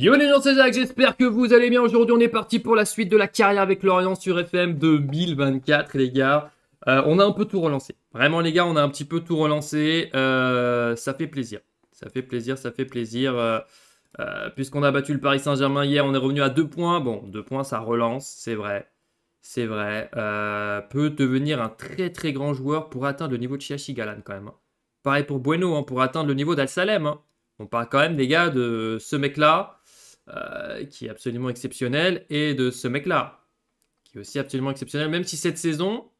Yo les gens, c'est Jacques, j'espère que vous allez bien. Aujourd'hui, on est parti pour la suite de la carrière avec Lorient sur FM 2024, les gars. Euh, on a un peu tout relancé. Vraiment, les gars, on a un petit peu tout relancé. Euh, ça fait plaisir. Ça fait plaisir, ça fait plaisir. Euh, puisqu'on a battu le Paris Saint-Germain hier, on est revenu à 2 points. Bon, 2 points, ça relance, c'est vrai. C'est vrai. peut devenir un très très grand joueur pour atteindre le niveau de Chiachi Galan quand même. Hein. Pareil pour Bueno, hein, pour atteindre le niveau d'Al Salem. Hein. On parle quand même, les gars, de ce mec-là euh, qui est absolument exceptionnel, et de ce mec-là, qui est aussi absolument exceptionnel, même si cette saison,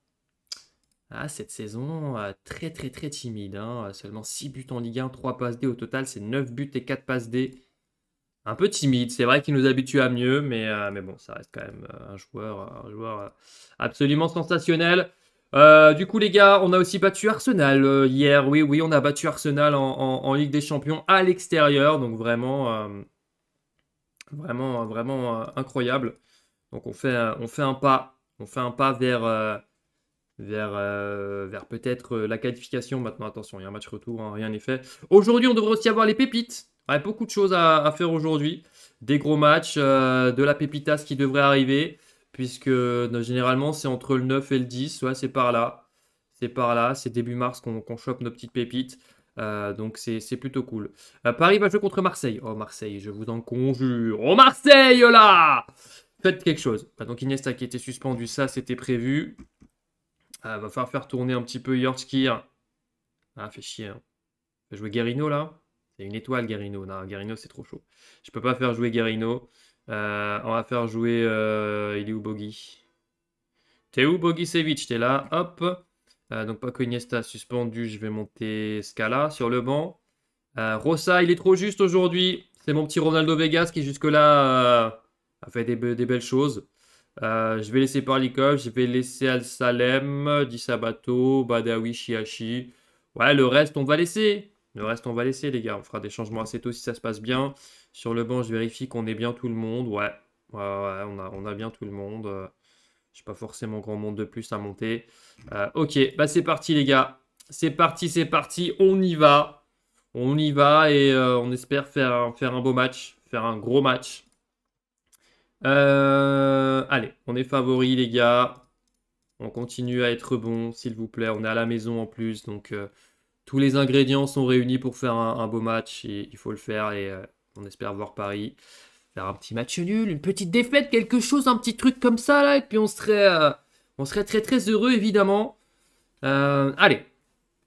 ah, cette saison, euh, très très très timide, hein, euh, seulement 6 buts en Ligue 1, 3 passes D au total, c'est 9 buts et 4 passes D. Un peu timide, c'est vrai qu'il nous habitue à mieux, mais, mais bon, ça reste quand même un joueur, un joueur absolument sensationnel. du coup, les gars, on a aussi battu Arsenal hier. Oui, oui, on a battu Arsenal en, en Ligue des Champions à l'extérieur. Donc, vraiment, Vraiment, vraiment euh, incroyable. Donc on fait, euh, on fait un pas, on fait un pas vers euh, vers, vers peut-être la qualification. Maintenant, attention, il y a un match retour, hein, rien n'est fait. Aujourd'hui, on devrait aussi avoir les pépites. beaucoup de choses à, faire aujourd'hui. Des gros matchs, de la pépitas qui devrait arriver, puisque généralement, c'est entre le 9 et le 10. Ouais, c'est par là. C'est par là, c'est début mars qu'on chope nos petites pépites. Euh, donc c'est plutôt cool. Euh, Paris va jouer contre Marseille. Oh Marseille, je vous en conjure. Oh Marseille oh là Faites quelque chose. Bah, donc Iniesta qui était suspendu, ça c'était prévu. Euh, va falloir faire tourner un petit peu Yorkskir. Ah, fait chier. Je hein. jouer Guérino là. C'est une étoile Guérino, Non, Guérino c'est trop chaud. Je peux pas faire jouer Guérino on va faire jouer. il est où Bogi T'es où Sevich T'es là. Hop. Euh, donc, donc que Iniesta suspendu, je vais monter Scala sur le banc. Rosa, euh, Rossa, il est trop juste aujourd'hui. C'est mon petit Ronaldo Vegas qui jusque-là euh, a fait des, belles choses. je vais laisser Parlikov, je vais laisser Al-Salem, Dissabato, Badawi, Shihashi. Ouais, le reste, on va laisser. Le reste, on va laisser, les gars. On fera des changements assez tôt si ça se passe bien. Sur le banc, je vérifie qu'on est bien tout le monde. Ouais, ouais, ouais on, a, bien tout le monde suis pas forcément grand monde de plus à monter. Euh, ok, bah c'est parti les gars. C'est parti, c'est parti. On y va. On y va et euh, on espère faire un, faire un beau match. Faire un gros match. Euh, allez, on est favori les gars. On continue à être bon, s'il vous plaît. On est à la maison en plus, donc tous les ingrédients sont réunis pour faire un, beau match. il faut le faire et on espère voir Paris un petit match nul, une petite défaite, quelque chose, un petit truc comme ça, là, et puis on serait, euh, on serait très très heureux, évidemment. Euh, allez,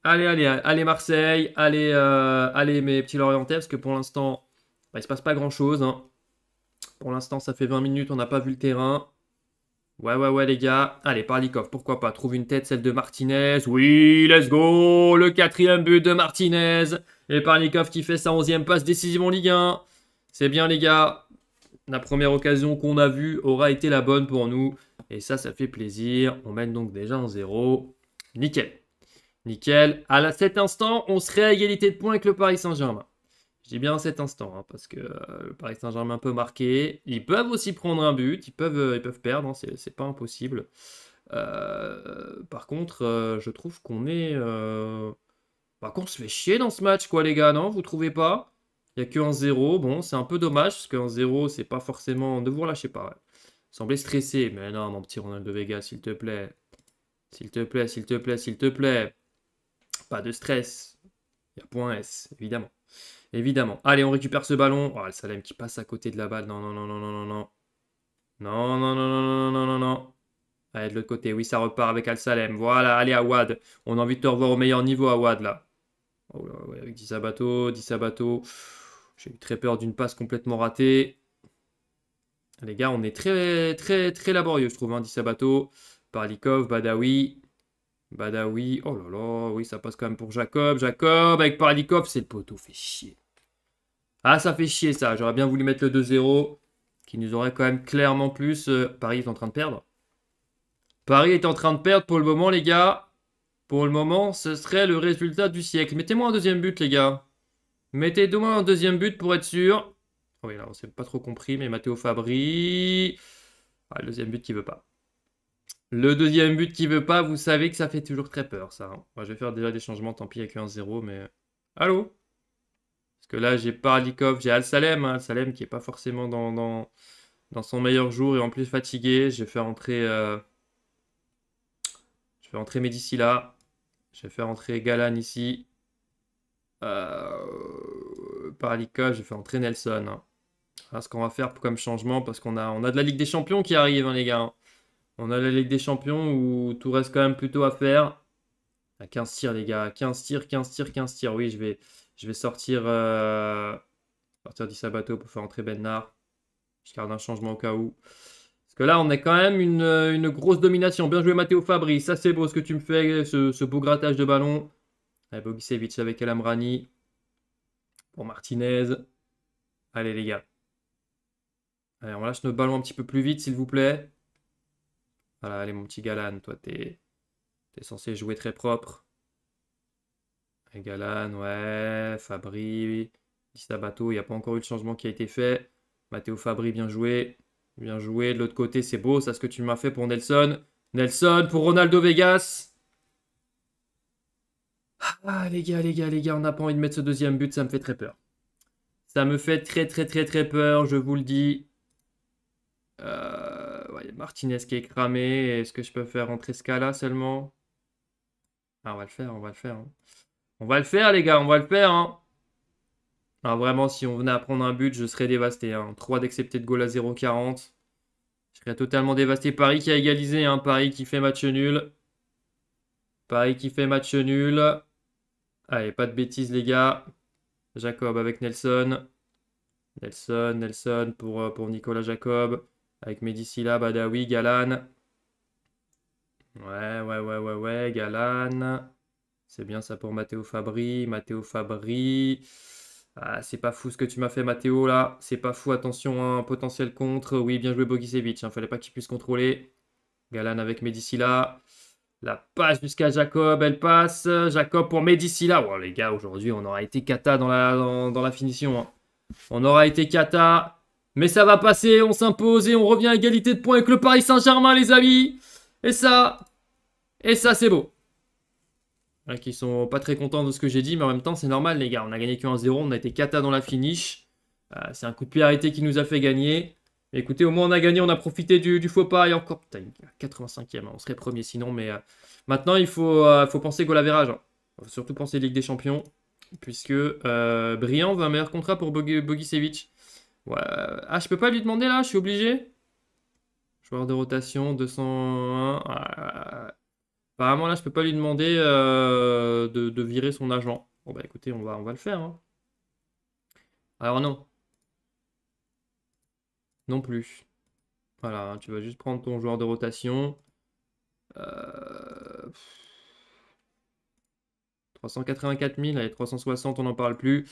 Allez, allez, allez Marseille, allez, euh, allez mes petits Lorientais, parce que pour l'instant, bah, il ne se passe pas grand-chose. Hein. Pour l'instant, ça fait 20 minutes, on n'a pas vu le terrain. Ouais, ouais, ouais, les gars. Allez, Parlikov, pourquoi pas. Trouve une tête, celle de Martinez. Oui, let's go Le quatrième but de Martinez. Et Parlikov qui fait sa onzième passe décisive en Ligue 1. C'est bien, les gars. La première occasion qu'on a vue aura été la bonne pour nous. Et ça, ça fait plaisir. On mène donc déjà en zéro. Nickel. Nickel. À cet instant, on serait à égalité de points avec le Paris Saint-Germain. Je dis bien à cet instant, hein, parce que euh, le Paris Saint-Germain peut marquer. Ils peuvent aussi prendre un but. Ils peuvent, euh, ils peuvent perdre. Hein. Ce c'est pas impossible. Euh, par contre, je trouve qu'on est. Par bah, contre, se fait chier dans ce match, quoi, les gars, non Vous trouvez pas il n'y a que 1-0. Bon, c'est un peu dommage, parce que 1-0, c'est pas forcément. Ne vous relâchez pas. Ouais. Semblez stressé. Mais non, mon petit de Vega, s'il te plaît. S'il te plaît, s'il te plaît, s'il te plaît. Pas de stress. Il y a point S, évidemment. Évidemment. Allez, on récupère ce ballon. Oh, Salem qui passe à côté de la balle. Non, non, non, non, non, non, non. Non, non, non, non, non, non, non, Allez, de l'autre côté. Oui, ça repart avec Al Salem. Voilà, allez, Awad. On a envie de te revoir au meilleur niveau, Awad, là. Oh là, avec 10 Sabato, 10 Sabato. J'ai eu très peur d'une passe complètement ratée. Les gars, on est très, très, très laborieux, je trouve. Hein, Sabato, Parlikov, Badawi. Badawi, oh là là, oui, ça passe quand même pour Jacob. Jacob avec Parlikov, c'est le poteau, fait chier. Ah, ça fait chier ça. J'aurais bien voulu mettre le 2-0, qui nous aurait quand même clairement plus. Euh, Paris est en train de perdre. Paris est en train de perdre pour le moment, les gars. Pour le moment, ce serait le résultat du siècle. Mettez-moi un deuxième but, les gars. Mettez moi un deuxième but pour être sûr. oui, là, on s'est pas trop compris, mais Matteo Fabri. Ah, le deuxième but qui veut pas. Le deuxième but qui veut pas, vous savez que ça fait toujours très peur, ça. Hein. Moi, je vais faire déjà des changements, tant pis, avec 1-0, mais. Allô Parce que là, j'ai Parlikov, j'ai Al Salem. Hein. Al Salem qui n'est pas forcément dans, dans, son meilleur jour et en plus fatigué. vais fait rentrer. entrer... Je vais rentrer Medici, là. Je vais faire rentrer euh, Galan ici. Euh, par l'ICA, j'ai fait entrer Nelson. Hein. ce qu'on va faire comme changement, parce qu'on a, on a de la Ligue des Champions qui arrive, hein, les gars. Hein. On a la Ligue des Champions où tout reste quand même plutôt à faire. 15 tirs, les gars. 15 tirs, 15 tirs, 15 tirs. Oui, je vais, je vais sortir, euh, sortir Sabato pour faire entrer Benard Je garde un changement au cas où. Parce que là, on a quand même une, grosse domination. Bien joué, Matteo Fabri. Ça, c'est beau ce que tu me fais, ce beau grattage de ballon. Allez, avec avec Alamrani. Pour Martinez. Allez, les gars. Allez, on lâche nos ballon un petit peu plus vite, s'il vous plaît. Voilà, allez, mon petit Galan, toi, t'es es censé jouer très propre. Galane, Galan, ouais. Fabri. Sabato, il n'y a pas encore eu de changement qui a été fait. Matteo Fabri, bien joué. Bien joué. De l'autre côté, c'est beau. Ça, ce que tu m'as fait pour Nelson. Nelson pour Ronaldo Vegas. Ah les gars, les gars, les gars, on n'a pas envie de mettre ce deuxième but, ça me fait très peur. Ça me fait très très très très peur, je vous le dis. Euh, Martinez qui est cramé. Est-ce que je peux faire rentrer ce cas-là seulement ah, On va le faire, on va le faire. Hein. On va le faire, les gars, on va le faire. Hein. Alors, ah, vraiment, si on venait à prendre un but, je serais dévasté. 3 hein. d'accepter de goal à 0,40. Je serais totalement dévasté. Paris qui a égalisé. Paris qui fait match nul. Paris qui fait match nul. Allez, pas de bêtises, les gars. Jacob avec Nelson. Nelson, Nelson pour, euh, pour Nicolas Jacob. Avec Medicilla, Badawi, Galan. Ouais, ouais, ouais, ouais, ouais, Galan. C'est bien ça pour Matteo Fabri. Matteo Fabri. Ah, c'est pas fou ce que tu m'as fait, Matteo, là. C'est pas fou, attention, hein, un potentiel contre. Oui, bien joué, Bogisevic. Hein, fallait pas qu'il puisse contrôler. Galan avec Medicilla. La passe jusqu'à Jacob, elle passe. Jacob pour Médicilla. Bon les gars, aujourd'hui, on aura été kata dans la, dans, la finition. Hein. On aura été kata, Mais ça va passer, on s'impose et on revient à égalité de points avec le Paris Saint-Germain, les amis. Et ça, et ça, c'est beau. Ils hein, qui sont pas très contents de ce que j'ai dit, mais en même temps, c'est normal, les gars. On a gagné que 1-0, on a été kata dans la finish. Euh, c'est un coup de pied arrêté qui nous a fait gagner. Écoutez, au moins on a gagné, on a profité du, faux pas et encore. Putain, 85e, hein, on serait premier sinon, mais euh, maintenant il faut, euh, faut penser goal hein. Il Faut surtout penser Ligue des Champions, puisque euh, Briand veut un meilleur contrat pour Bogisevic. Ouais. Ah, je peux pas lui demander là, je suis obligé. Joueur de rotation, 201. Ah, apparemment là, je peux pas lui demander euh, de, virer son agent. Bon bah écoutez, on va, on va le faire. Hein. Alors non, non plus. Voilà, hein, tu vas juste prendre ton joueur de rotation. Euh... 384 000, allez, 360, on n'en parle plus.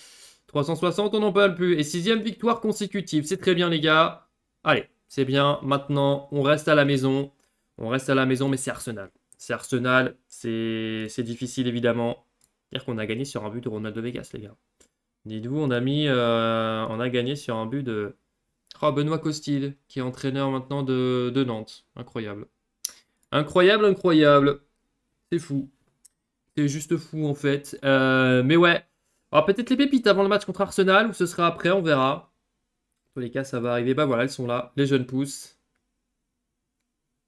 360, on n'en parle plus. Et sixième victoire consécutive, c'est très bien les gars. Allez, c'est bien, maintenant, on reste à la maison. On reste à la maison, mais c'est Arsenal. C'est Arsenal, c'est difficile évidemment. Dire qu'on a gagné sur un but de Ronaldo Vegas, les gars. Dites-vous, on a mis, euh, on a gagné sur un but de, Oh, Benoît Costil, qui est entraîneur maintenant de, de Nantes. Incroyable. Incroyable, incroyable. C'est fou. C'est juste fou, en fait. Euh, mais ouais. Alors, peut-être les pépites avant le match contre Arsenal, ou ce sera après, on verra. Dans tous les cas, ça va arriver. Bah voilà, elles sont là. Les jeunes pousses.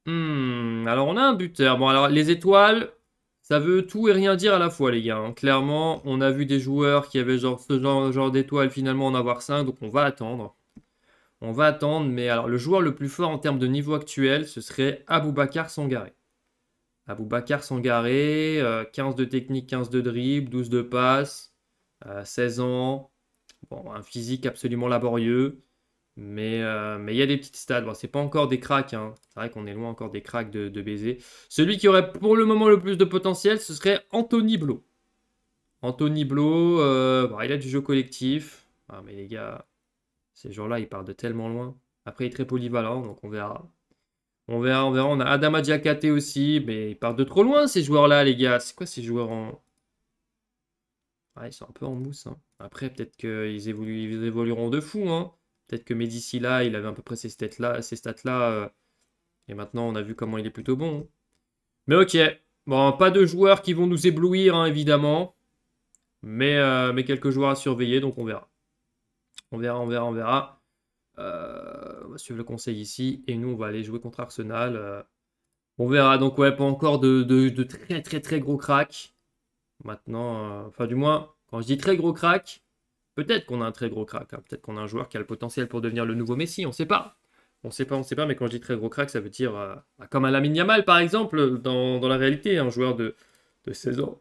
Hmm, alors, on a un buteur. Bon, alors, les étoiles, ça veut tout et rien dire à la fois, les gars. Hein. Clairement, on a vu des joueurs qui avaient genre ce genre, genre d'étoiles, finalement, en avoir 5, donc on va attendre. On va attendre, mais alors le joueur le plus fort en termes de niveau actuel, ce serait Aboubacar Sangaré. Aboubacar Sangaré, 15 euh, de technique, 15 de dribble, 12 de passe, 16 euh, ans, bon, un physique absolument laborieux, mais euh, mais il y a des petites stades. Bon, c'est pas encore des cracks, hein. c'est vrai qu'on est loin encore des cracks de, baiser. Celui qui aurait pour le moment le plus de potentiel, ce serait Anthony Blo. Anthony Blo, il a du jeu collectif, ah, mais les gars, ces joueurs là ils partent de tellement loin. Après, il est très polyvalent, donc on verra. On verra, on verra. On a Adama Diakate aussi, mais ils partent de trop loin, ces joueurs-là, les gars. C'est quoi ces joueurs en. Ah, ils sont un peu en mousse. Hein. Après, peut-être qu'ils évolueront de fou. Hein. Peut-être que Medici, là, il avait à peu près ces stats-là. stats -là, euh, et maintenant, on a vu comment il est plutôt bon. Hein. Mais ok. Bon, pas de joueurs qui vont nous éblouir, hein, évidemment. Mais, euh, mais quelques joueurs à surveiller, donc on verra. On verra, on verra, on verra. Euh, on va suivre le conseil ici. Et nous, on va aller jouer contre Arsenal. Euh. on verra. Donc, ouais, pas encore de, très, très, très gros crack. Maintenant, euh, enfin, du moins, quand je dis très gros crack, peut-être qu'on a un très gros crack. Hein. Peut-être qu'on a un joueur qui a le potentiel pour devenir le nouveau Messi. On ne sait pas. On ne sait pas, on ne sait pas. Mais quand je dis très gros crack, ça veut dire bah, comme un Lamine Yamal, par exemple, dans, la réalité, un joueur de, de 16 ans.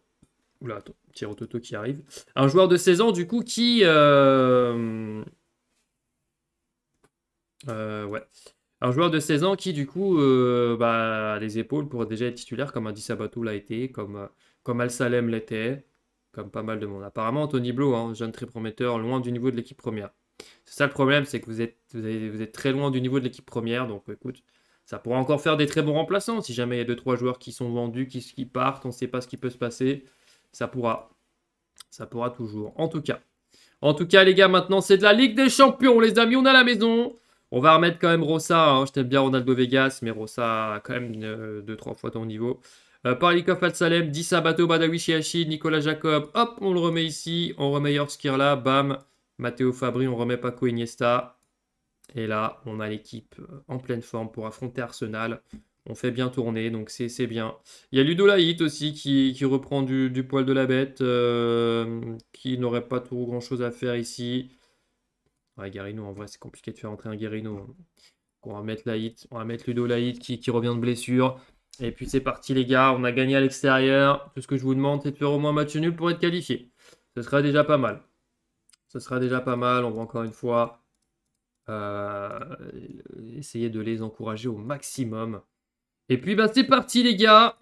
Oula, attends petit qui arrive. Un joueur de 16 ans, du coup, qui. Euh, euh, ouais. Un joueur de 16 ans qui, du coup, euh, bah, a les épaules pour déjà être titulaire, comme Adi Sabatou l'a été, comme, comme Al Salem l'était, comme pas mal de monde. Apparemment, Anthony Blow, hein, jeune très prometteur, loin du niveau de l'équipe première. C'est ça le problème, c'est que vous êtes, vous, êtes très loin du niveau de l'équipe première, donc écoute ça pourra encore faire des très bons remplaçants. Si jamais il y a 2-3 joueurs qui sont vendus, qui, qui partent, on ne sait pas ce qui peut se passer ça pourra. Ça pourra toujours. En tout cas. En tout cas, les gars, maintenant, c'est de la Ligue des Champions, les amis. On a la maison. On va remettre quand même Rosa. Hein. Je t'aime bien Ronaldo Vegas, mais Rosa a quand même 2-3 euh, fois ton niveau. Euh, Al-Salem, 10 Sabato, Badawi Nicolas Jacob. Hop, on le remet ici. On remet là, Bam. Matteo Fabri, on remet Paco Iniesta. Et là, on a l'équipe en pleine forme pour affronter Arsenal on fait bien tourner, donc c'est bien. Il y a Laït aussi qui, reprend du, poil de la bête, euh, qui n'aurait pas trop grand chose à faire ici. Ouais, en vrai, c'est compliqué de faire entrer un Guerrino. Hein. On va mettre Laït, on va mettre Ludo qui, revient de blessure. Et puis c'est parti les gars, on a gagné à l'extérieur. Tout ce que je vous demande, c'est de faire au moins un match nul pour être qualifié. Ce sera déjà pas mal. Ce sera déjà pas mal. On va encore une fois euh, essayer de les encourager au maximum. Et puis, bah, c'est parti, les gars.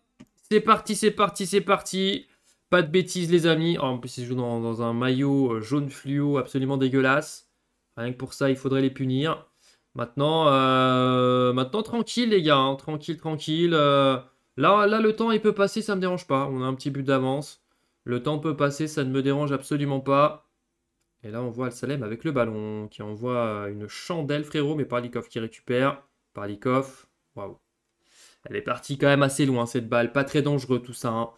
C'est parti, c'est parti, c'est parti. Pas de bêtises, les amis. Oh, en plus, ils jouent dans, un maillot euh, jaune fluo absolument dégueulasse. Rien que pour ça, il faudrait les punir. Maintenant, euh, maintenant tranquille, les gars. Hein. Tranquille, tranquille. Euh, là, là, le temps, il peut passer, ça ne me dérange pas. On a un petit but d'avance. Le temps peut passer, ça ne me dérange absolument pas. Et là, on voit Al-Salem avec le ballon qui envoie une chandelle, frérot, mais Parlikov qui récupère. Parlikov, waouh. Elle est partie quand même assez loin cette balle, pas très dangereux tout ça. Hein.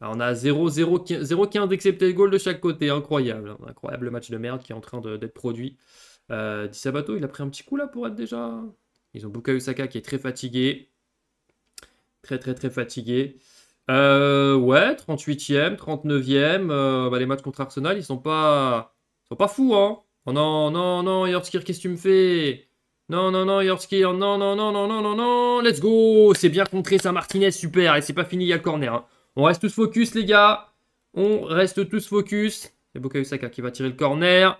on a 0-0-15 d'accepter le goal de chaque côté, incroyable. Hein. Incroyable match de merde qui est en train d'être produit. Euh, Di Sabato, il a pris un petit coup là pour être déjà. Ils ont Buka Usaka qui est très fatigué. Très très très fatigué. Euh, ouais, 38e, 39e. Euh, bah, les matchs contre Arsenal, ils sont pas, ils sont pas fous, hein. Oh non, non, non, Yortskir, qu'est-ce que tu me fais non, non, non, Yorski, non, non, non, non, non, non, non, let's go C'est bien contré, saint Martinez, super, et c'est pas fini, il y a le corner. Hein. On reste tous focus, les gars. On reste tous focus. et qui va tirer le corner.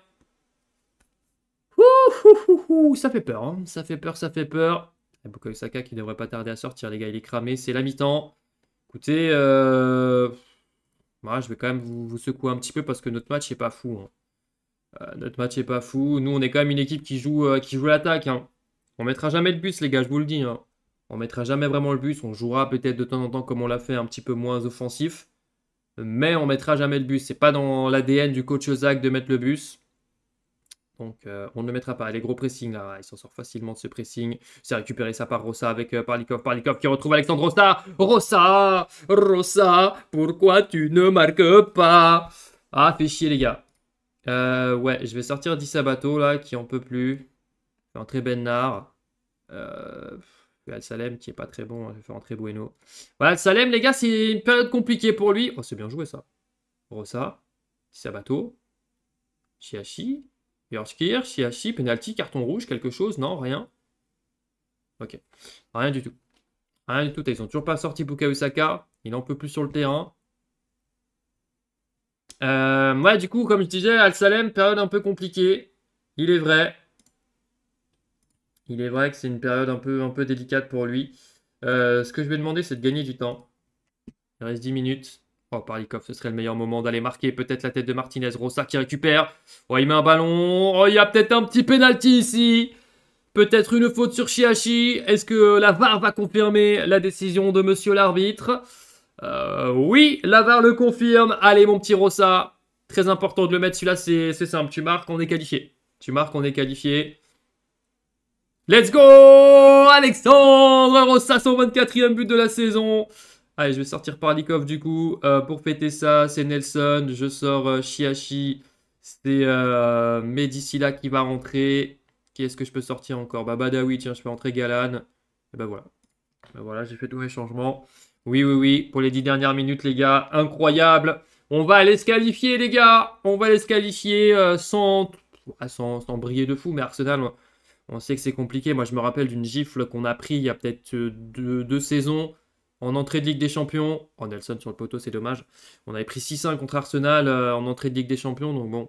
ça fait peur, hein. ça fait peur, ça fait peur. Et qui devrait pas tarder à sortir, les gars, il est cramé, c'est la mi-temps. Écoutez, euh... je vais quand même vous, secouer un petit peu parce que notre match est pas fou. Hein. Euh, notre match est pas fou. Nous, on est quand même une équipe qui joue, euh, qui joue l'attaque. On hein. On mettra jamais le bus, les gars, je vous le dis. On hein. On mettra jamais vraiment le bus. On jouera peut-être de temps en temps comme on l'a fait, un petit peu moins offensif. Mais on mettra jamais le bus. C'est pas dans l'ADN du coach Ozak de mettre le bus. Donc euh, on ne le mettra pas. Les gros pressing. là, il s'en sort facilement de ce pressing. C'est récupéré ça par Rosa avec Parlikov. Parlikov qui retrouve Alexandre Rossa. Rossa Rosa. Pourquoi tu ne marques pas Ah, fais chier les gars. Euh, ouais, je vais sortir Dissabato là, qui en peut plus. Euh, je vais entrer Bennard. Euh, Al Salem qui est pas très bon, hein, je vais faire entrer Bueno. Voilà, Al Salem, les gars, c'est une période compliquée pour lui. Oh, c'est bien joué ça. Rosa, Dissabato, Chiachi, Yorskir, penalty, carton rouge, quelque chose, non, rien. Ok, rien du tout. Rien du tout, ils ont toujours pas sorti Bukayo il en peut plus sur le terrain. Euh, ouais, du coup, comme je disais, Al-Salem, période un peu compliquée. Il est vrai. Il est vrai que c'est une période un peu, un peu délicate pour lui. Euh, ce que je vais demander, c'est de gagner du temps. Il reste 10 minutes. Oh, Parlikov, ce serait le meilleur moment d'aller marquer. Peut-être la tête de Martinez. Rossa qui récupère. Oh, il met un ballon. Oh, il y a peut-être un petit penalty ici. Peut-être une faute sur Chiachi. Est-ce que la VAR va confirmer la décision de monsieur l'arbitre euh, oui, Lavar le confirme. Allez, mon petit Rossa. Très important de le mettre. Celui-là, c'est simple. Tu marques, on est qualifié. Tu marques, on est qualifié. Let's go Alexandre Rossa, son 24e but de la saison. Allez, je vais sortir Parlikov du coup. Euh, pour péter ça, c'est Nelson. Je sors euh, Chiachi. C'est euh, Medicilla qui va rentrer. Qui est-ce que je peux sortir encore Bah oui, tiens, je peux rentrer Galan. Et ben voilà. Bah voilà, j'ai fait tous mes changements. Oui, oui, oui, pour les dix dernières minutes, les gars, incroyable. On va aller se qualifier, les gars. On va aller se qualifier euh, ah, sans, sans, briller de fou. Mais Arsenal, on, sait que c'est compliqué. Moi, je me rappelle d'une gifle qu'on a pris il y a peut-être euh, deux, saisons en entrée de Ligue des Champions. Oh, Nelson sur le poteau, c'est dommage. On avait pris 6-1 contre Arsenal euh, en entrée de Ligue des Champions. Donc bon,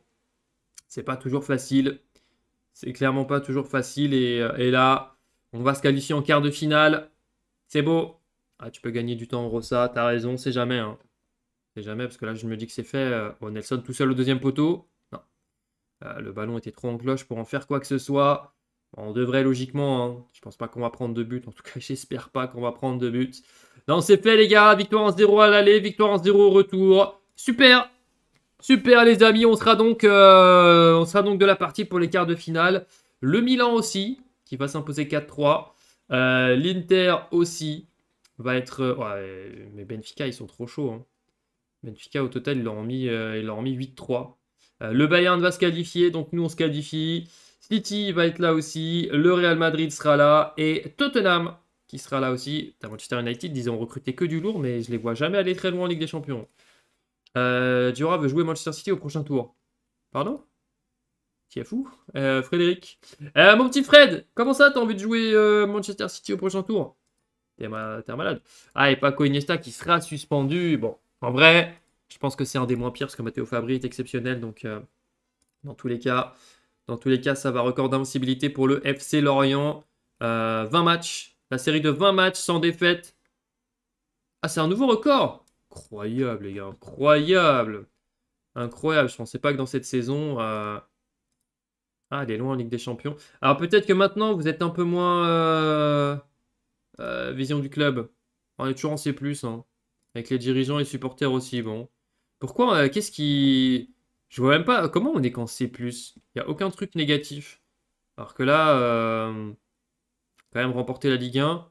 c'est pas toujours facile. C'est clairement pas toujours facile. Et, et là, on va se qualifier en quart de finale. C'est beau. Ah, tu peux gagner du temps en Rossa, t'as raison, c'est jamais. Hein. C'est jamais, parce que là, je me dis que c'est fait. Oh, Nelson tout seul au deuxième poteau. Non. Euh, le ballon était trop en cloche pour en faire quoi que ce soit. On devrait logiquement, hein. je pense pas qu'on va prendre de buts. en tout cas j'espère pas qu'on va prendre de buts. Non c'est fait les gars, victoire en 0 à l'aller, victoire en 0 au retour. Super, super les amis, on sera donc, euh, on sera donc de la partie pour les quarts de finale. Le Milan aussi, qui va s'imposer 4-3. L'Inter aussi, va être. Euh, mais Benfica, ils sont trop chauds. Hein. Benfica, au total, ils l'ont mis, euh, mis 8-3. Euh, le Bayern va se qualifier, donc nous, on se qualifie. City va être là aussi. Le Real Madrid sera là. Et Tottenham, qui sera là aussi. Manchester United, ils ont recruté que du lourd, mais je les vois jamais aller très loin en Ligue des Champions. Euh, veut jouer Manchester City au prochain tour. Pardon Qui est fou Frédéric Mon petit Fred, comment ça, t'as envie de jouer Manchester City au prochain tour t'es un malade. Ah, et Paco Iniesta qui sera suspendu. Bon, en vrai, je pense que c'est un des moins pires parce que Matteo Fabri est exceptionnel. Donc, euh, dans tous les cas, dans tous les cas, ça va record d'invincibilité pour le FC Lorient. 20 euh, matchs, la série de 20 matchs sans défaite. Ah, c'est un nouveau record. Incroyable, les gars, incroyable. Incroyable, je pensais pas que dans cette saison. Euh, ah, elle est loin en Ligue des Champions. Alors peut-être que maintenant, vous êtes un peu moins euh, vision du club. On est toujours en C, hein. avec les dirigeants et supporters aussi. Bon. Pourquoi euh, Qu'est-ce qui. Je vois même pas. Comment on est qu'en C Il Y a aucun truc négatif. Alors que là, euh, quand même remporter la Ligue 1.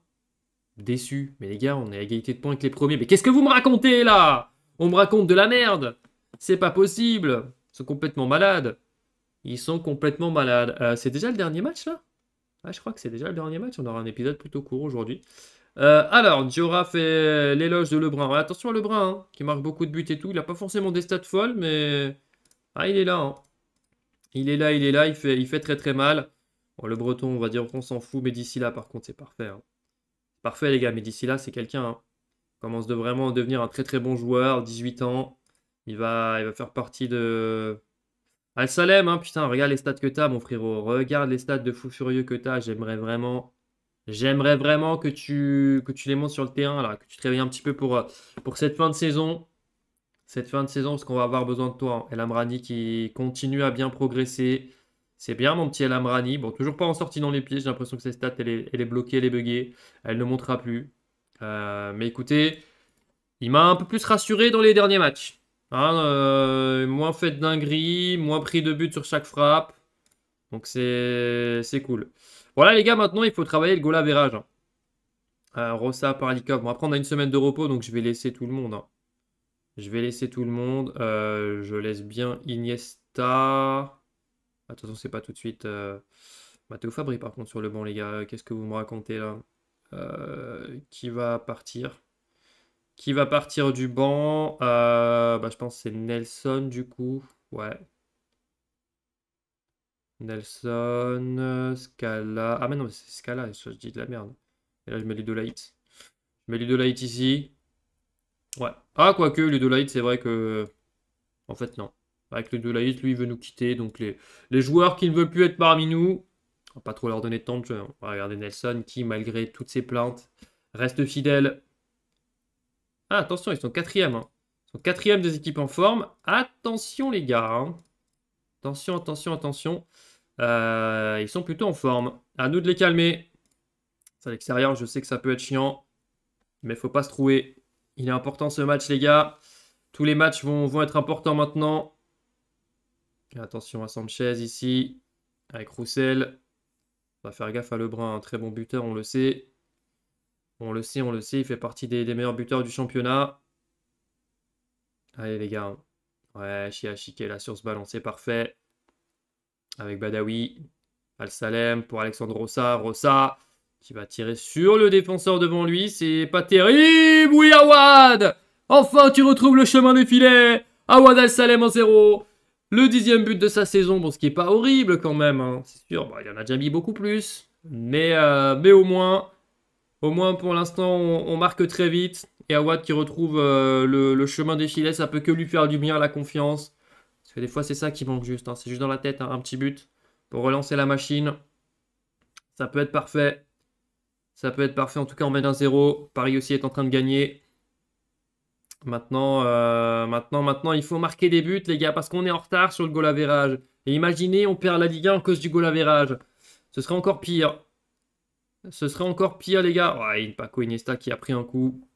Déçu. Mais les gars, on est à égalité de points avec les premiers. Mais qu'est-ce que vous me racontez là On me raconte de la merde C'est pas possible Ils sont complètement malades. Ils sont complètement malades. C'est déjà le dernier match là ah, je crois que c'est déjà le dernier match. On aura un épisode plutôt court aujourd'hui. Euh, alors, Diora fait l'éloge de Lebrun. attention à Lebrun, hein, qui marque beaucoup de buts et tout. Il n'a pas forcément des stats folles, mais... Ah, il est là. Hein. Il est là, il est là. Il fait, très très mal. le breton, on va dire qu'on s'en fout. Mais d'ici là, par contre, c'est parfait. Hein. Parfait, les gars. Mais d'ici là, c'est quelqu'un. Commence de vraiment devenir un très très bon joueur. 18 ans. Il va, il va faire partie de... Al-Salem, ah, hein, putain, regarde les stats que t'as, mon frérot. Regarde les stats de fou furieux que t'as. J'aimerais vraiment. J'aimerais vraiment que tu, que tu les montes sur le terrain, là, que tu te réveilles un petit peu pour, euh, pour cette fin de saison. Cette fin de saison, parce qu'on va avoir besoin de toi. Hein. El qui continue à bien progresser. C'est bien, mon petit El Amrani. Bon, toujours pas en sortie dans les pieds. J'ai l'impression que ses stats, elle est, elle est, bloquée, elle est buggée. Elle ne montera plus. Euh, mais écoutez, il m'a un peu plus rassuré dans les derniers matchs. Hein, euh, moins fait dinguerie, moins pris de but sur chaque frappe. Donc c'est cool. Voilà les gars, maintenant il faut travailler le goal average. Hein. Euh, Rossa, Parlikov. Bon, après on a une semaine de repos, donc je vais laisser tout le monde. Hein. Je vais laisser tout le monde. Euh, je laisse bien Iniesta. Attention, c'est pas tout de suite. Matteo Fabri par contre sur le banc les gars. Qu'est-ce que vous me racontez là Qui va partir qui va partir du banc euh, bah, Je pense que c'est Nelson du coup. Ouais. Nelson, Scala. Ah mais non, c'est Scala, je dis de la merde. Et là je mets Ludolite. Je mets Ludolite ici. Ouais. Ah quoique Ludolite, c'est vrai que. En fait non. Avec Ludolite, lui, il veut nous quitter. Donc les, les joueurs qui ne veulent plus être parmi nous, on va pas trop leur donner de temps On va regarder Nelson qui, malgré toutes ses plaintes, reste fidèle ah, attention, ils sont quatrième. Hein. Ils sont quatrième des équipes en forme. Attention, les gars. Hein. Attention, attention, attention. Euh, ils sont plutôt en forme. À nous de les calmer. Ça à l'extérieur, je sais que ça peut être chiant. Mais faut pas se trouver. Il est important ce match, les gars. Tous les matchs vont, être importants maintenant. attention à Sanchez ici. Avec Roussel. On va faire gaffe à Lebrun. Un hein. très bon buteur, on le sait. On le sait, on le sait, il fait partie des, meilleurs buteurs du championnat. Allez les gars. Hein. Ouais, Chiachi qui là sur ce ballon, parfait. Avec Badawi, Al-Salem pour Alexandre Rossa. Rossa qui va tirer sur le défenseur devant lui. C'est pas terrible. Oui, Awad Enfin, tu retrouves le chemin des filets. Awad Al-Salem en zéro. Le dixième but de sa saison. Bon, ce qui est pas horrible quand même. Hein, c'est sûr, bon, il en a déjà mis beaucoup plus. Mais, euh, mais au moins, au moins pour l'instant, on, marque très vite. Et Awad qui retrouve euh, le, chemin des filets, ça peut que lui faire du bien la confiance. Parce que des fois, c'est ça qui manque juste. Hein. C'est juste dans la tête, hein, un petit but pour relancer la machine. Ça peut être parfait. Ça peut être parfait. En tout cas, on met un zéro. Paris aussi est en train de gagner. Maintenant, euh, maintenant, maintenant, il faut marquer des buts, les gars, parce qu'on est en retard sur le goal à Et imaginez, on perd la Ligue 1 en cause du goal à Ce serait encore pire. Ce serait encore pire, les gars. Ouais, Paco Iniesta qui a pris un coup.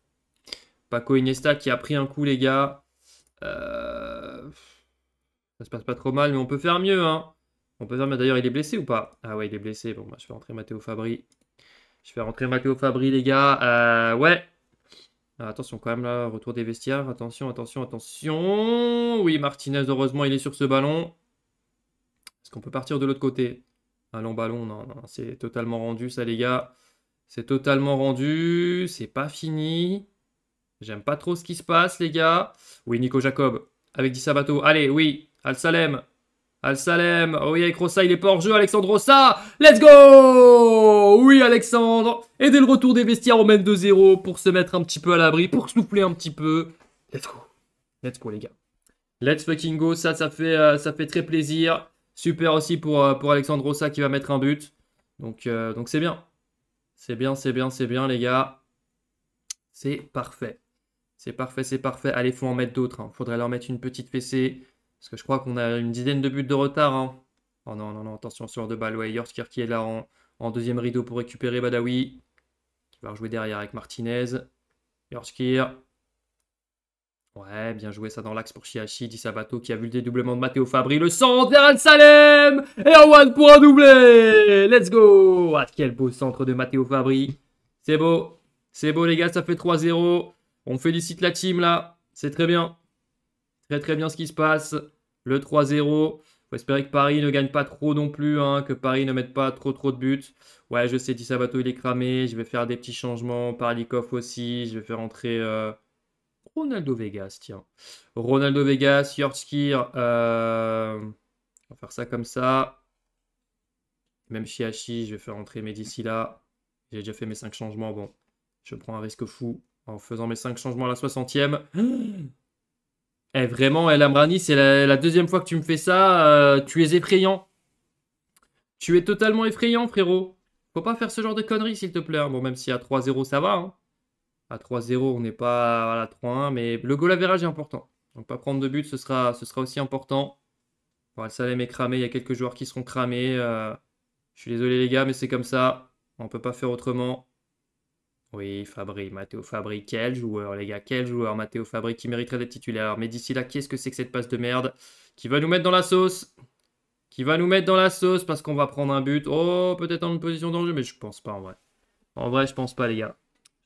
Paco Iniesta qui a pris un coup, les gars. Euh, ça se passe pas trop mal, mais on peut faire mieux. Hein. On peut faire mieux. D'ailleurs, il est blessé ou pas Ah ouais, il est blessé. Bon, bah, je fais rentrer Matteo Fabri. Je fais rentrer Matteo Fabri, les gars. Euh, ouais. Ah, attention quand même là, retour des vestiaires. Attention, attention, attention. Oui, Martinez, heureusement, il est sur ce ballon. Est-ce qu'on peut partir de l'autre côté Allons ballon, non, non, c'est totalement rendu, ça, les gars. C'est totalement rendu. C'est pas fini. J'aime pas trop ce qui se passe, les gars. Oui, Nico Jacob. Avec Di Sabato. Allez, oui. Al Salem. Al Salem. Oh oui, avec Rossa, il est pas hors jeu. Alexandre Rossa. Let's go Oui, Alexandre. Et dès le retour des vestiaires, on mène 2-0 pour se mettre un petit peu à l'abri, pour souffler un petit peu. Let's go. Let's go, les gars. Let's fucking go. Ça, ça fait, euh, ça fait très plaisir. Super aussi pour, euh, pour Alexandre Rossa qui va mettre un but. Donc euh, donc c'est bien. C'est bien, c'est bien, c'est bien les gars. C'est parfait. C'est parfait, c'est parfait. Allez, faut en mettre d'autres. Il hein. Faudrait leur mettre une petite fessée. Parce que je crois qu'on a une dizaine de buts de retard. Hein. Oh non, non, non, attention, sur de balle. Yorskir qui est là en, en, deuxième rideau pour récupérer Badawi. Qui va rejouer derrière avec Martinez. Yorskir. Ouais, bien joué ça dans l'axe pour Chiachi, Di Sabato qui a vu le dédoublement de Matteo Fabri, le centre dal Salem et un pour un doublé Let's go ah, quel beau centre de Matteo Fabri C'est beau C'est beau les gars, ça fait 3-0. On félicite la team là, c'est très bien. Très très bien ce qui se passe. Le 3-0. Faut espérer que Paris ne gagne pas trop non plus, hein, que Paris ne mette pas trop trop de buts. Ouais, je sais, Di Sabato il est cramé, je vais faire des petits changements, Parlikov aussi, je vais faire entrer... Euh, Ronaldo Vegas, tiens. Ronaldo Vegas, Yorkskir. Euh, on va faire ça comme ça. Même Chiachi, je vais faire entrer mes là. J'ai déjà fait mes 5 changements. Bon, je prends un risque fou en faisant mes 5 changements à la 60e. Eh, vraiment, El Amrani, c'est la, deuxième fois que tu me fais ça. Euh, tu es effrayant. Tu es totalement effrayant, frérot. Faut pas faire ce genre de conneries, s'il te plaît. Hein. Bon, même si à 3-0, ça va. Hein à 3-0, on n'est pas à la 3-1, mais le goal average est important. Donc pas prendre de but, ce sera, ce sera aussi important. Bon, Salem est cramé, il y a quelques joueurs qui seront cramés. Euh, je suis désolé les gars, mais c'est comme ça. On ne peut pas faire autrement. Oui, Fabri, Matteo Fabri, quel joueur les gars, quel joueur Mathéo Fabri qui mériterait d'être titulaire. Mais d'ici là, qu'est-ce que c'est que cette passe de merde qui va nous mettre dans la sauce qui va nous mettre dans la sauce parce qu'on va prendre un but. Oh, peut-être en une position d'enjeu, mais je pense pas en vrai. En vrai, je pense pas les gars.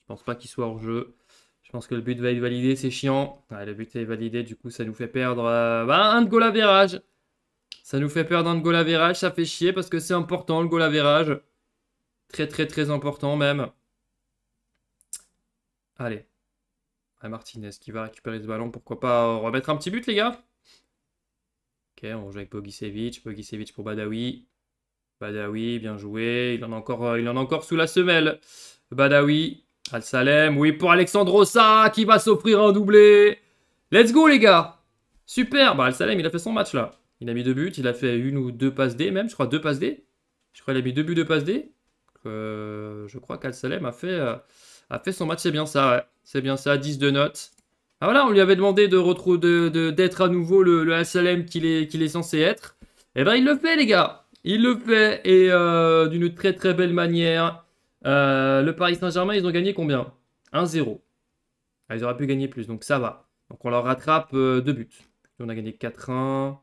Je pense pas qu'il soit hors jeu. Je pense que le but va être validé, c'est chiant. le but est validé, du coup ça nous fait perdre euh, bah, un de goal à virage. Ça nous fait perdre un de goal à virage, ça fait chier parce que c'est important le goal à virage. Très très très important même. Allez. à Martinez qui va récupérer ce ballon, pourquoi pas remettre un petit but les gars Ok, on joue avec Bogisevic, Bogisevic pour Badawi. Badawi, bien joué, il en a encore, euh, il en a encore sous la semelle. Badawi, Al-Salem, oui, pour Alexandre Rossa, qui va s'offrir un doublé. Let's go, les gars Super bah, Al-Salem, il a fait son match, là. Il a mis deux buts, il a fait une ou deux passes D, même, je crois, deux passes D. Je crois qu'il a mis deux buts, deux passes D. Euh, je crois qu'Al-Salem a, fait, euh, a fait son match, c'est bien ça, ouais. C'est bien ça, 10 de notes. Ah voilà, on lui avait demandé de d'être de, d'être à nouveau le, Al-Salem qu'il est, est censé être. Et eh ben, il le fait, les gars il le fait et euh, d'une très très belle manière. Euh, le Paris Saint-Germain, ils ont gagné combien 1-0. Ah, ils auraient pu gagner plus, donc ça va. Donc on leur rattrape 2 euh, deux buts. on a gagné 4-1.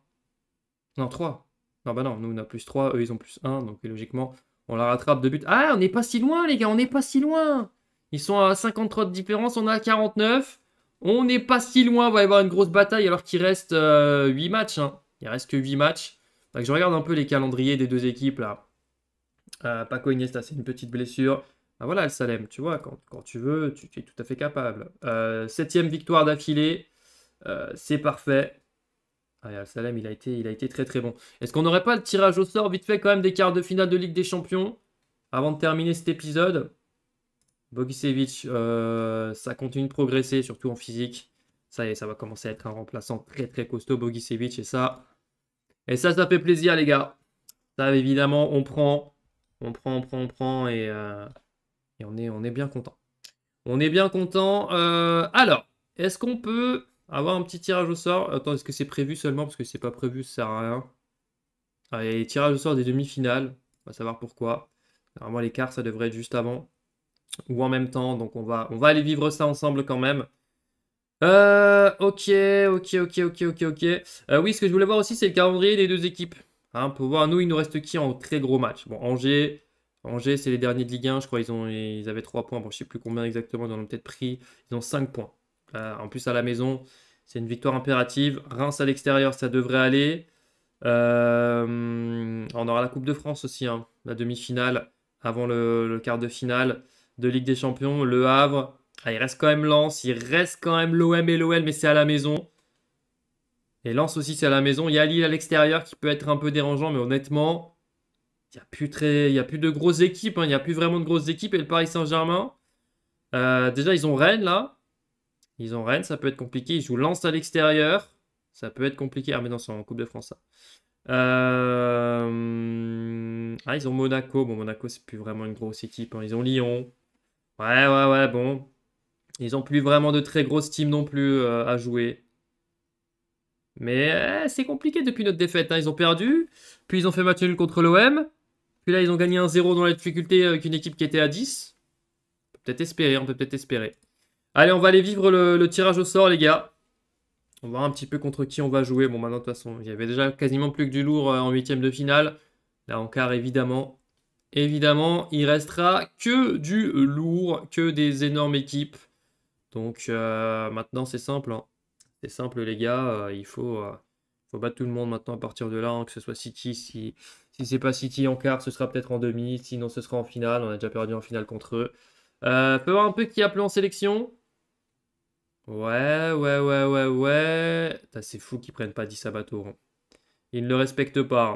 Non, 3. Non, bah non, nous on a plus 3, eux ils ont plus 1, donc logiquement, on leur rattrape 2 buts. Ah, on n'est pas si loin, les gars, on n'est pas si loin. Ils sont à 53 de différence, on a 49. On n'est pas si loin, on va y avoir une grosse bataille alors qu'il reste 8 euh, matchs. Hein. Il reste que 8 matchs. je regarde un peu les calendriers des deux équipes là. Euh, Paco Iniesta, c'est une petite blessure. Ben voilà, Al Salem, tu vois, quand, tu veux, tu, es tout à fait capable. Euh, septième victoire d'affilée, euh, c'est parfait. Ah, El Salem, il a, été, il a été très très bon. Est-ce qu'on n'aurait pas le tirage au sort vite fait quand même des quarts de finale de Ligue des Champions Avant de terminer cet épisode, Bogisevic, ça continue de progresser, surtout en physique. Ça y ça va commencer à être un remplaçant très très costaud, Bogisevic, et ça, et ça, ça fait plaisir les gars. Ça, évidemment, on prend on prend, on prend, on prend et, euh, on, est, bien content. On est bien content. Euh, alors, est-ce qu'on peut avoir un petit tirage au sort Attends, est-ce que c'est prévu seulement Parce que c'est pas prévu, ça sert à rien. Allez, ah, tirage au sort des demi-finales. On va savoir pourquoi. Normalement, l'écart, ça devrait être juste avant. Ou en même temps. Donc, on va, on va aller vivre ça ensemble quand même. Euh, ok, ok, ok, ok, ok, ok. oui, ce que je voulais voir aussi, c'est le calendrier des deux équipes. Hein, Pour voir, nous, il nous reste qui en très gros match Bon, Angers, Angers c'est les derniers de Ligue 1, je crois, ils, ont, ils avaient 3 points. Bon, je ne sais plus combien exactement, ils en ont peut-être pris. Ils ont 5 points. Euh, en plus, à la maison, c'est une victoire impérative. Reims à l'extérieur, ça devrait aller. Euh, on aura la Coupe de France aussi, hein, la demi-finale avant le, quart de finale de Ligue des Champions. Le Havre, ah, il reste quand même Lens, il reste quand même l'OM et l'OL, mais c'est à la maison. Et Lens aussi, c'est à la maison. Il y a Lille à l'extérieur qui peut être un peu dérangeant, mais honnêtement, il n'y a, plus très... a plus de grosses équipes. Hein. Il n'y a plus vraiment de grosses équipes. Et le Paris Saint-Germain, euh, déjà, ils ont Rennes là. Ils ont Rennes, ça peut être compliqué. Ils jouent lance à l'extérieur. Ça peut être compliqué. Ah, mais non, c'est en Coupe de France, ça. Euh, ah, ils ont Monaco. Bon, Monaco, c'est plus vraiment une grosse équipe. Hein. Ils ont Lyon. Ouais, ouais, ouais, bon. Ils n'ont plus vraiment de très grosses teams non plus euh, à jouer. Mais euh, c'est compliqué depuis notre défaite. Hein. Ils ont perdu, puis ils ont fait match nul contre l'OM, puis là ils ont gagné un 0 dans la difficulté avec euh, une équipe qui était à 10. On peut peut-être espérer, on peut peut-être espérer. Allez, on va aller vivre le, tirage au sort, les gars. On va voir un petit peu contre qui on va jouer. Bon, maintenant, de toute façon, il y avait déjà quasiment plus que du lourd euh, en huitième de finale. Là, en quart, évidemment. Évidemment, il restera que du lourd, que des énormes équipes. Donc, maintenant, c'est simple. Hein. C'est simple, les gars. Euh, il euh, faut, battre tout le monde maintenant à partir de là, hein, que ce soit City. Si, si c'est pas City en quart, ce sera peut-être en demi. Sinon, ce sera en finale. On a déjà perdu en finale contre eux. Euh, peut voir un peu qui a appelé en sélection Ouais, ouais, ouais, ouais, ouais. C'est fou qu'ils prennent pas 10 Sabato. Hein. Ils ne le respectent pas.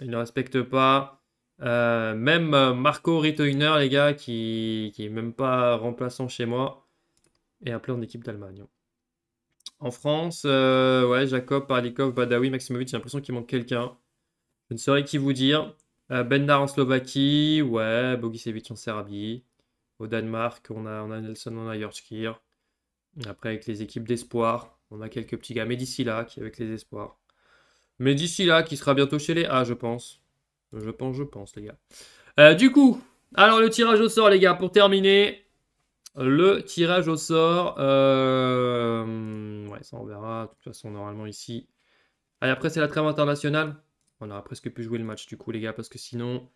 Hein. Ils ne le respectent pas. Euh, même Marco Ritoiner, les gars, qui, qui même pas remplaçant chez moi, est appelé en équipe d'Allemagne. En France, euh, ouais, Jacob, Parlikov, Badawi, Maximovic, j'ai l'impression qu'il manque quelqu'un. Je ne saurais qui vous dire. Euh, Bendar en Slovaquie, ouais, Bogicevic en Serbie. Au Danemark, on a, on a Nelson, en a Après, avec les équipes d'espoir, on a quelques petits gars. Mais d'ici là, qui avec les espoirs. Mais d'ici là, qui sera bientôt chez les A, je pense. Je pense, je pense, les gars. Euh, du coup, alors le tirage au sort, les gars, pour terminer. Le tirage au sort, euh, ouais, ça on verra. De toute façon, normalement ici. Allez, après, c'est la trêve internationale. On aura presque pu jouer le match du coup, les gars, parce que sinon.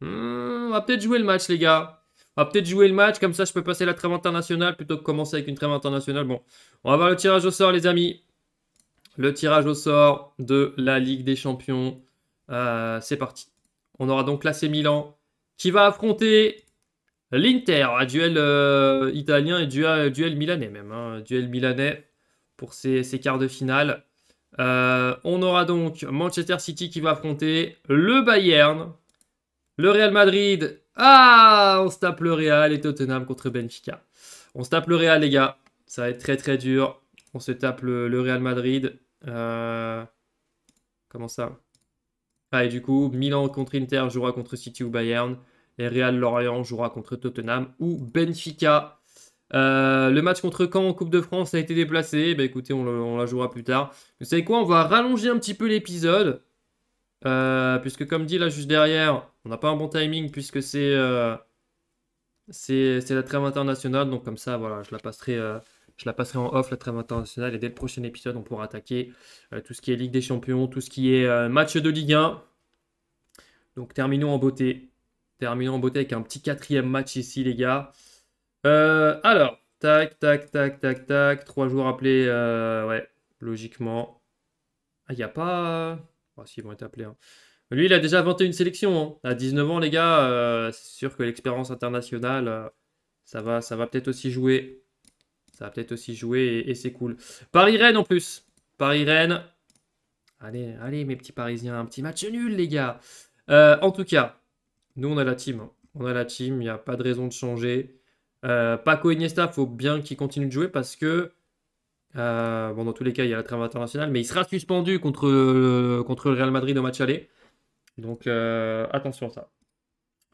Hmm, on va peut-être jouer le match, les gars. On va peut-être jouer le match, comme ça je peux passer la trêve internationale plutôt que commencer avec une trêve internationale. Bon, on va voir le tirage au sort, les amis. Le tirage au sort de la Ligue des Champions. Euh, c'est parti. On aura donc l'AC Milan qui va affronter L'Inter, un duel euh, italien et duel, milanais même. Hein, duel milanais pour ces, quarts de finale. Euh, on aura donc Manchester City qui va affronter le Bayern, le Real Madrid. Ah, on se tape le Real et Tottenham contre Benfica. On se tape le Real, les gars. Ça va être très très dur. On se tape le, Real Madrid. Euh, comment ça Ah, et du coup, Milan contre Inter jouera contre City ou Bayern. Et Real Lorient jouera contre Tottenham ou Benfica. Euh, le match contre Caen en Coupe de France a été déplacé. Bah écoutez, on, la jouera plus tard. Vous savez quoi On va rallonger un petit peu l'épisode. Euh, puisque comme dit là juste derrière, on n'a pas un bon timing puisque c'est euh, la trêve internationale. Donc comme ça, voilà, je la passerai. je la passerai en off la trêve internationale et dès le prochain épisode on pourra attaquer tout ce qui est Ligue des Champions, tout ce qui est match de Ligue 1. Donc terminons en beauté terminant en beauté avec un petit quatrième match ici, les gars. Euh, alors, tac, tac, tac, tac, tac. Trois joueurs appelés, euh, ouais, logiquement. Il ah, n'y a pas. Oh, vont être appelés. Hein. Lui, il a déjà inventé une sélection hein. À 19 ans, les gars, euh, c'est sûr que l'expérience internationale, ça va, ça va peut-être aussi jouer. Ça va peut-être aussi jouer et, c'est cool. Paris-Rennes en plus. Paris-Rennes. Allez, allez, mes petits Parisiens, un petit match nul, les gars. en tout cas, nous, on a la team. Hein. On a la team, il n'y a pas de raison de changer. Euh, Paco Iniesta, faut bien qu'il continue de jouer parce que, euh, bon, dans tous les cas, il y a la trame internationale, mais il sera suspendu contre, euh, contre le Real Madrid au match aller. Donc, attention à ça.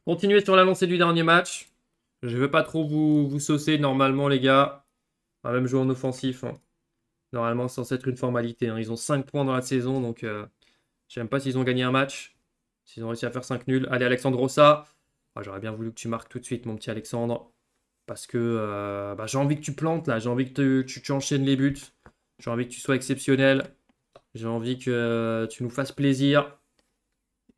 Continuez sur la lancée du dernier match. Je ne veux pas trop vous, vous saucer normalement, les gars. On va même jouer en offensif. Hein. Normalement, c'est censé être une formalité. Hein. Ils ont 5 points dans la saison, donc je ne sais même pas s'ils ont gagné un match. S'ils ont réussi à faire 5 nuls. Allez, Alexandre Rossa. Ah, j'aurais bien voulu que tu marques tout de suite, mon petit Alexandre. Parce que euh, bah, j'ai envie que tu plantes, là. J'ai envie que tu, enchaînes les buts. J'ai envie que tu sois exceptionnel. J'ai envie que euh, tu nous fasses plaisir.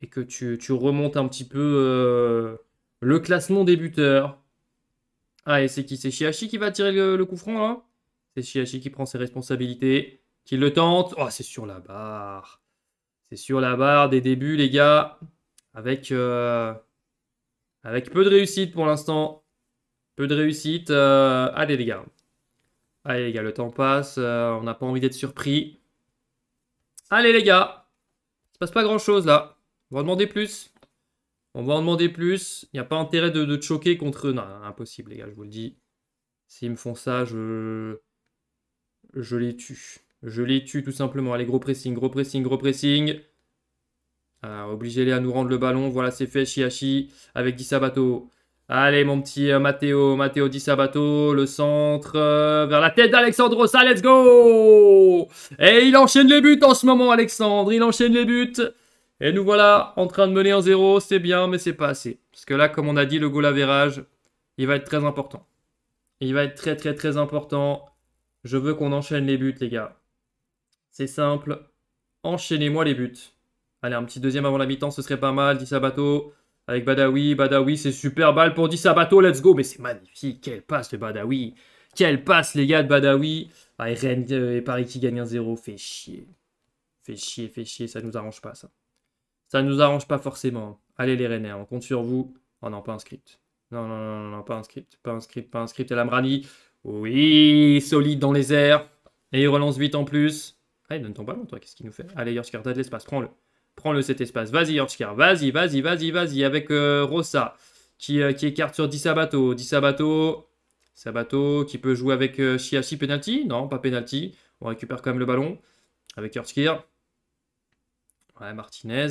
Et que tu, remontes un petit peu euh, le classement des buteurs. Ah, et c'est qui C'est Chiachi qui va tirer le, coup franc, là hein C'est Chiachi qui prend ses responsabilités. Qui le tente. Oh, c'est sur la barre. C'est sur la barre des débuts, les gars. Avec, euh, avec peu de réussite pour l'instant. Peu de réussite. Euh, allez, les gars. Allez, les gars, le temps passe. Euh, on n'a pas envie d'être surpris. Allez, les gars. Il se passe pas grand-chose, là. On va en demander plus. On va en demander plus. Il n'y a pas intérêt de, choquer contre eux. Non, impossible, les gars, je vous le dis. S'ils me font ça, je... Je les tue. Je les tue tout simplement. Allez, gros pressing, gros pressing, gros pressing. Ah, Obligez-les à nous rendre le ballon. Voilà, c'est fait. Chiachi avec Di Sabato. Allez, mon petit euh, Matteo. Matteo Di Sabato. Le centre euh, vers la tête d'Alexandre Ça ah, Let's go Et il enchaîne les buts en ce moment, Alexandre. Il enchaîne les buts. Et nous voilà en train de mener un zéro C'est bien, mais c'est pas assez. Parce que là, comme on a dit, le goal verrage, il va être très important. Il va être très, très, très important. Je veux qu'on enchaîne les buts, les gars. C'est simple. Enchaînez-moi les buts. Allez, un petit deuxième avant la mi-temps, ce serait pas mal. Di Sabato avec Badawi. Badawi, c'est super balle pour Di Sabato. Let's go. Mais c'est magnifique. Quelle passe de Badawi. Quelle passe, les gars, de Badawi. Ah, et Rennes euh, et Paris qui gagnent 1-0. Fait chier. Fait chier, fait chier. Ça nous arrange pas, ça. Ça nous arrange pas forcément. Allez, les Rennais, on compte sur vous. Oh non, pas un script. Non, non, non, non, pas un script. Pas un script, pas un script. la Lamrani, Oui, solide dans les airs. Et il relance vite en plus donne ton ballon, toi, qu'est-ce qu'il nous fait Allez, Yorskar, t'as de l'espace, prends-le. Prends-le cet espace. Vas-y, Yorskir, vas-y, vas-y, vas-y, vas-y, avec Rosa. Euh, Rossa, qui, euh, qui, écarte sur 10 Sabato. 10 Sabato, Sabato, qui peut jouer avec euh, penalty Non, pas penalty. On récupère quand même le ballon avec Yorskir. Ouais, Martinez.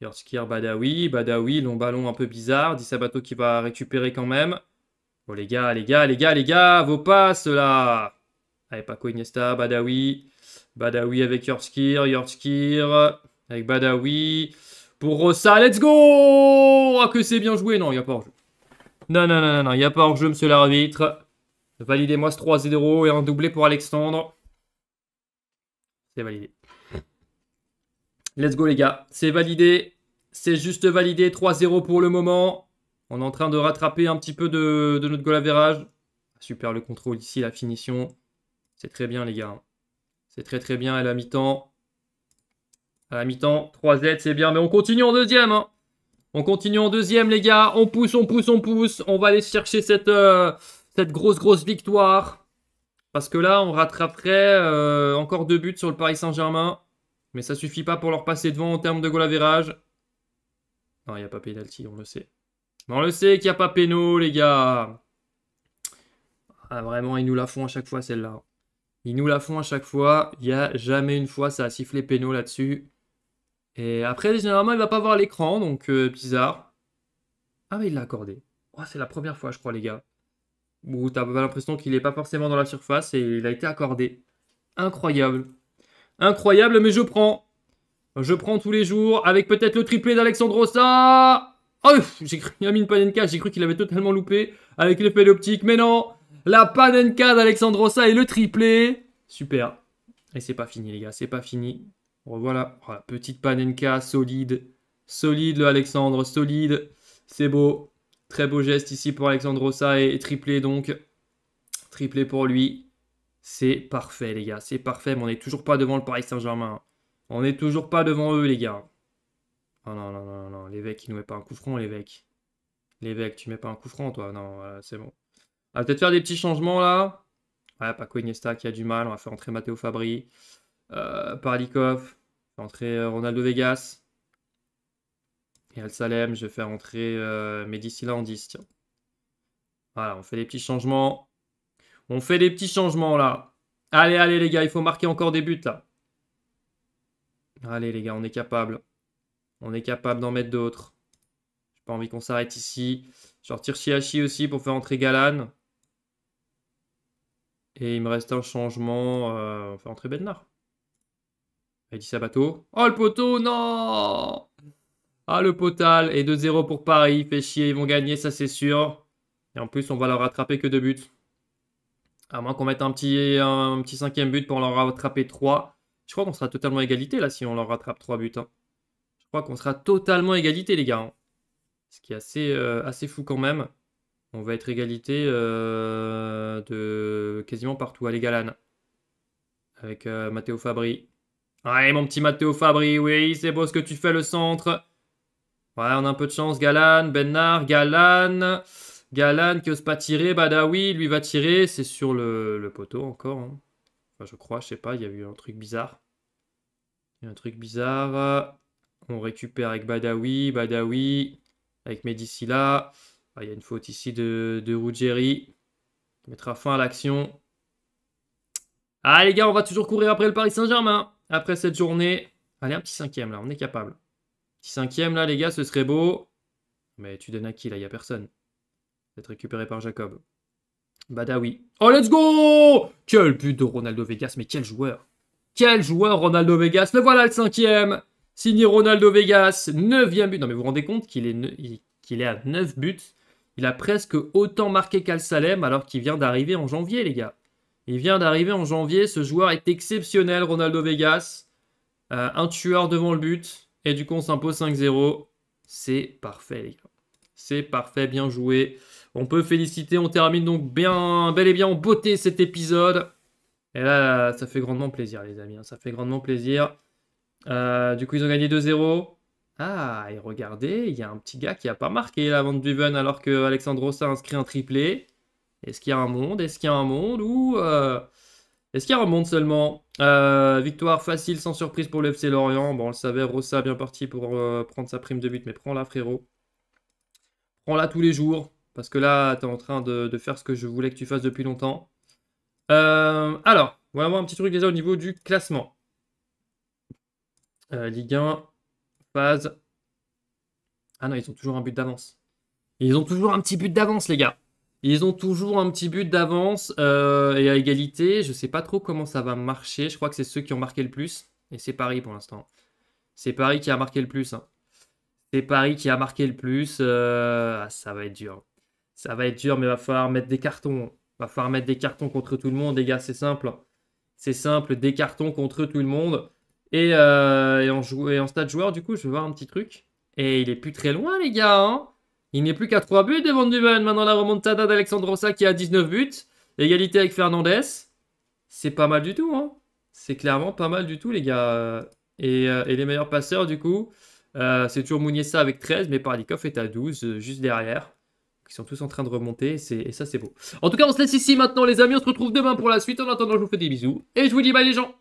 Yorskir, Badawi. Badawi, long ballon un peu bizarre. Di Sabato qui va récupérer quand même. Oh, les gars, les gars, les gars, les gars, vos passes là Allez, Paco Iniesta, Badawi. Badawi avec Yorskir, Yorskir avec Badawi. Pour Rosa. let's go Ah, que c'est bien joué Non, il n'y a pas hors-jeu. Non, non, non, non, il n'y a pas hors-jeu, monsieur l'arbitre. Validez-moi ce 3-0 et un doublé pour Alexandre. C'est validé. Let's go, les gars. C'est validé. C'est juste validé. 3-0 pour le moment. On est en train de rattraper un petit peu de, notre goal à Super le contrôle ici, la finition. C'est très bien, les gars. C'est très très bien à la mi-temps. À la mi-temps, 3Z, c'est bien. Mais on continue en deuxième. Hein. On continue en deuxième, les gars. On pousse, on pousse, on pousse. On va aller chercher cette, euh, cette grosse, grosse victoire. Parce que là, on rattraperait euh, encore deux buts sur le Paris Saint-Germain. Mais ça suffit pas pour leur passer devant en termes de goal virage. Non, il n'y a pas pénalty, on le sait. Mais on le sait qu'il n'y a pas péno, les gars. Ah, vraiment, ils nous la font à chaque fois, celle-là. Ils nous la font à chaque fois. Il n'y a jamais une fois, ça a sifflé péno là-dessus. Et après, généralement, il va pas voir l'écran, donc euh, bizarre. Ah, mais il l'a accordé. Oh, c'est la première fois, je crois, les gars. Où pas l'impression qu'il n'est pas forcément dans la surface et il a été accordé. Incroyable. Incroyable, mais je prends. Je prends tous les jours avec peut-être le triplé d'Alexandrosa. Oh, j'ai cru, il a mis une j'ai cru qu'il avait totalement loupé avec l'effet optique, mais non. La panenka d'Alexandrosa et le triplé. Super. Et c'est pas fini, les gars, c'est pas fini. Revoilà. Voilà, petite panenka solide. Solide, le Alexandre, solide. C'est beau. Très beau geste ici pour Alexandre et, et triplé donc. Triplé pour lui. C'est parfait, les gars. C'est parfait, mais on n'est toujours pas devant le Paris Saint-Germain. On n'est toujours pas devant eux, les gars. Oh non, non, non, non, l'évêque, il nous met pas un coup franc, l'évêque. L'évêque, tu mets pas un coup franc, toi. Non, euh, c'est bon. On va peut-être faire des petits changements là. Ouais, Paco Iniesta qui a du mal. On va faire entrer Matteo Fabri. Euh, Parlikov. Je vais entrer euh, Ronaldo Vegas. Et Al Salem, je vais faire entrer Medici là en 10. Tiens. Voilà, on fait des petits changements. On fait des petits changements là. Allez, allez les gars, il faut marquer encore des buts là. Allez les gars, on est capable. On est capable d'en mettre d'autres. J'ai pas envie qu'on s'arrête ici. Je retire aussi pour faire entrer Galan. Et il me reste un changement. Euh, on fait entrer dit Sabato. Oh le poteau, non Ah le potal. Et 2-0 pour Paris. Fait chier, ils vont gagner, ça c'est sûr. Et en plus, on va leur rattraper que deux buts. À moins qu'on mette un petit, un, petit cinquième but pour leur rattraper 3. Je crois qu'on sera totalement égalité là si on leur rattrape trois buts. Hein. Je crois qu'on sera totalement égalité les gars. Hein. Ce qui est assez, euh, assez fou quand même. On va être égalité euh, de quasiment partout. Allez, Galan. Avec euh, Matteo Fabri. Ouais, mon petit Matteo Fabri, oui, c'est beau ce que tu fais, le centre. Ouais, on a un peu de chance. Galan, Bennard, Galan. Galan qui n'ose pas tirer. Badawi, lui va tirer. C'est sur le, poteau encore. Hein. Enfin, je crois, je sais pas, il y a eu un truc bizarre. Il y a un truc bizarre. On récupère avec Badawi. Badawi avec là. Ah, il y a une faute ici de, de Ruggeri mettra fin à l'action. Ah les gars, on va toujours courir après le Paris Saint-Germain. Hein, après cette journée. Allez, un petit cinquième là, on est capable. Petit cinquième là, les gars, ce serait beau. Mais tu donnes à qui là Il n'y a personne. Peut-être récupéré par Jacob. Badawi. Oh, let's go Quel but de Ronaldo Vegas, mais quel joueur Quel joueur Ronaldo Vegas Le voilà le cinquième Signé Ronaldo Vegas, neuvième but. Non mais vous vous rendez compte qu'il est, qu'il est à neuf buts il a presque autant marqué qu'Al-Salem alors qu'il vient d'arriver en janvier, les gars. Il vient d'arriver en janvier. Ce joueur est exceptionnel, Ronaldo Vegas. Euh, un tueur devant le but. Et du coup, on s'impose 5-0. C'est parfait, les gars. C'est parfait, bien joué. On peut féliciter. On termine donc bien, bel et bien en beauté cet épisode. Et là, ça fait grandement plaisir, les amis. Hein. Ça fait grandement plaisir. Euh, du coup, ils ont gagné 2-0. Ah, et regardez, il y a un petit gars qui n'a pas marqué la du Duven alors que Alexandros a inscrit un triplé. Est-ce qu'il y a un monde Est-ce qu'il y a un monde Ou euh, est-ce qu'il y a un monde seulement euh, Victoire facile, sans surprise pour l'FC Lorient. Bon, on le savait, Rossa bien parti pour euh, prendre sa prime de but, mais prends-la frérot. Prends-la tous les jours, parce que là, tu es en train de, faire ce que je voulais que tu fasses depuis longtemps. alors, on va voir un petit truc déjà au niveau du classement. Ligue 1, phase. Ah non, ils ont toujours un but d'avance. Ils ont toujours un petit but d'avance, les gars. Ils ont toujours un petit but d'avance euh, et à égalité. Je sais pas trop comment ça va marcher. Je crois que c'est ceux qui ont marqué le plus. Et c'est Paris pour l'instant. C'est Paris qui a marqué le plus. Hein. C'est Paris qui a marqué le plus. Euh, ah, ça va être dur. Ça va être dur, mais va falloir mettre des cartons. Va falloir mettre des cartons contre tout le monde, les gars. C'est simple. C'est simple. Des cartons contre tout le monde. Euh, et, en stade joueur, du coup, je vais voir un petit truc. Et il est plus très loin, les gars. Hein. il n'est plus qu'à 3 buts devant Duban. Maintenant, la remontada d'Alexandre qui a 19 buts. Égalité avec Fernandez. C'est pas mal du tout. Hein. C'est clairement pas mal du tout, les gars. Et, euh, les meilleurs passeurs, du coup, euh, c'est toujours Mouniessa avec 13, mais Parlikov est à 12, juste derrière. Ils sont tous en train de remonter, et ça, c'est beau. En tout cas, on se laisse ici maintenant, les amis. On se retrouve demain pour la suite. En attendant, je vous fais des bisous. Et je vous dis bye, les gens.